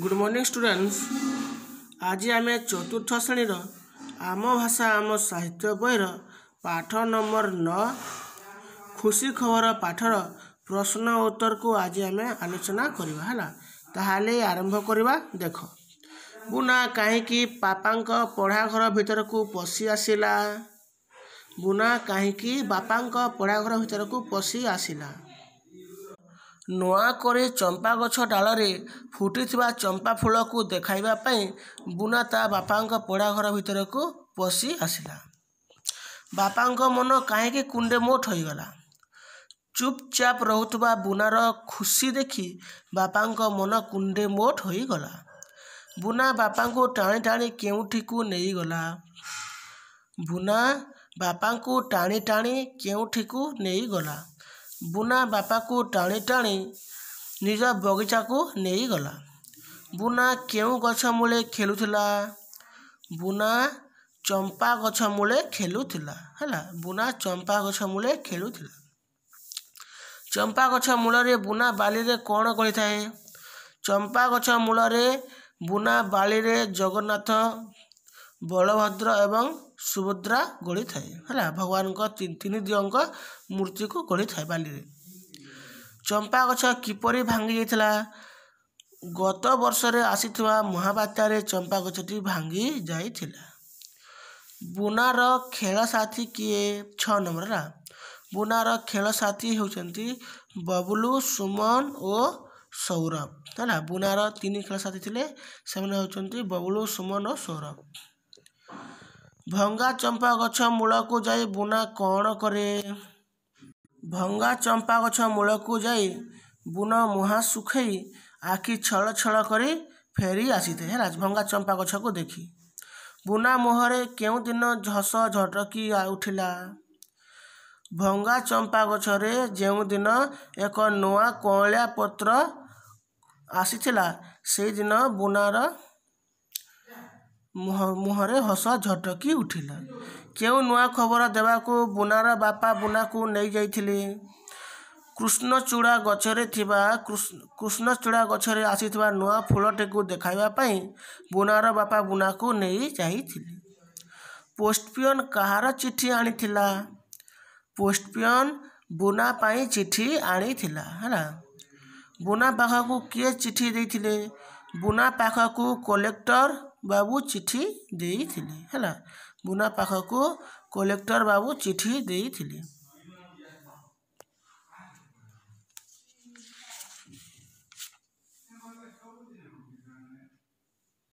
good morning students ଆଜି ଆମେ ଚତୁର୍ଥ ଶ୍ରେଣୀର ଆମ ଭାଷା ଆମ ସାହିତ୍ୟ ବହିର ପାଠ ନମ୍ବର ନଅ ଖୁସି ଖବର ପାଠର ପ୍ରଶ୍ନ ଉତ୍ତରକୁ ଆଜି ଆମେ ଆଲୋଚନା କରିବା ହେଲା ତାହେଲେ ଆରମ୍ଭ କରିବା ଦେଖ ବୁନା କାହିଁକି ବାପାଙ୍କ ପଢ଼ାଘର ଭିତରକୁ ପଶି ଆସିଲା ବୁନା କାହିଁକି ବାପାଙ୍କ ପଢ଼ାଘର ଭିତରକୁ ପଶି ଆସିଲା ନୂଆକରି ଚମ୍ପା ଗଛ ଡାଳରେ ଫୁଟିଥିବା ଚମ୍ପା ଫୁଲକୁ ଦେଖାଇବା ପାଇଁ ବୁନା ତା ବାପାଙ୍କ ଘର ଭିତରକୁ ପଶି ଆସିଲା ବାପାଙ୍କ ମନ କାହିଁକି କୁଣ୍ଡେ ମୋଟ ହୋଇଗଲା ଚୁପଚାପ ରହୁଥିବା ବୁନାର ଖୁସି ଦେଖି ବାପାଙ୍କ ମନ କୁଣ୍ଡେ ମୋଟ ହୋଇଗଲା ବୁନା ବାପାଙ୍କୁ ଟାଣି ଟାଣି କେଉଁଠିକୁ ନେଇଗଲା ବୁନା ବାପାଙ୍କୁ ଟାଣି ଟାଣି କେଉଁଠିକୁ ନେଇଗଲା ବୁନା ବାପାକୁ ଟାଣି ଟାଣି ନିଜ ବଗିଚାକୁ ନେଇଗଲା ବୁନା କେଉଁ ଗଛ ମୂଳେ ଖେଳୁଥିଲା ବୁନା ଚମ୍ପା ଗଛ ମୂଳେ ଖେଳୁଥିଲା ହେଲା ବୁନା ଚମ୍ପା ଗଛ ମୂଳେ ଖେଳୁଥିଲା ଚମ୍ପା ଗଛ ମୂଳରେ ବୁନା ବାଲିରେ କ'ଣ କରିଥାଏ ଚମ୍ପା ଗଛ ମୂଳରେ ବୁନା ବାଲିରେ ଜଗନ୍ନାଥ ବଳଭଦ୍ର ଏବଂ ସୁଭଦ୍ରା ଗୋଳିଥାଏ ହେଲା ଭଗବାନଙ୍କ ତିନି ଦିଅଙ୍କ ମୂର୍ତ୍ତିକୁ ଗଢ଼ିଥାଏ ବାଲିରେ ଚମ୍ପା ଗଛ କିପରି ଭାଙ୍ଗି ଯାଇଥିଲା ଗତ ବର୍ଷରେ ଆସିଥିବା ମହାବାତ୍ୟାରେ ଚମ୍ପା ଗଛଟି ଭାଙ୍ଗି ଯାଇଥିଲା ବୁନାର ଖେଳ ସାଥୀ କିଏ ଛଅ ନମ୍ବର ହେଲା ବୁନାର ଖେଳ ସାଥୀ ହେଉଛନ୍ତି ବବୁଲୁ ସୁମନ ଓ ସୌରଭ ହେଲା ବୁନାର ତିନି ଖେଳ ସାଥୀ ଥିଲେ ସେମାନେ ହେଉଛନ୍ତି ବବୁଲୁ ସୁମନ ଓ ସୌରଭ ଭଙ୍ଗା ଚମ୍ପା ଗଛ ମୂଳକୁ ଯାଇ ବୁନା କ'ଣ କରେ ଭଙ୍ଗା ଚମ୍ପା ଗଛ ମୂଳକୁ ଯାଇ ବୁନ ମୁହାଁ ଶୁଖାଇ ଆଖି ଛଳ ଛଳ କରି ଫେରି ଆସିଥାଏ ହେଲା ଭଙ୍ଗା ଚମ୍ପା ଗଛକୁ ଦେଖି ବୁନା ମୁହଁରେ କେଉଁଦିନ ଝସ ଝଟକି ଉଠିଲା ଭଙ୍ଗା ଚମ୍ପା ଗଛରେ ଯେଉଁଦିନ ଏକ ନୂଆ କଅଁଳିଆ ପତ୍ର ଆସିଥିଲା ସେଇଦିନ ବୁନାର ମୁହଁରେ ହସ ଝଟକି ଉଠିଲା କେଉଁ ନୂଆ ଖବର ଦେବାକୁ ବୁନାର ବାପା ବୁନାକୁ ନେଇଯାଇଥିଲେ କୃଷ୍ଣଚୂଡ଼ା ଗଛରେ ଥିବା କୃଷ୍ଣଚୂଡ଼ା ଗଛରେ ଆସିଥିବା ନୂଆ ଫୁଲଟିକୁ ଦେଖାଇବା ପାଇଁ ବୁନାର ବାପା ବୁନାକୁ ନେଇ ଯାଇଥିଲେ ପୋଷ୍ଟପିଅନ୍ କାହାର ଚିଠି ଆଣିଥିଲା ପୋଷ୍ଟପିଅନ୍ ବୁନା ପାଇଁ ଚିଠି ଆଣିଥିଲା ହେଲା ବୁନା ପାଖକୁ କିଏ ଚିଠି ଦେଇଥିଲେ ବୁନା ପାଖକୁ କଲେକ୍ଟର बाबू चिठी दे बुना पाख को कलेक्टर बाबू चिठी दे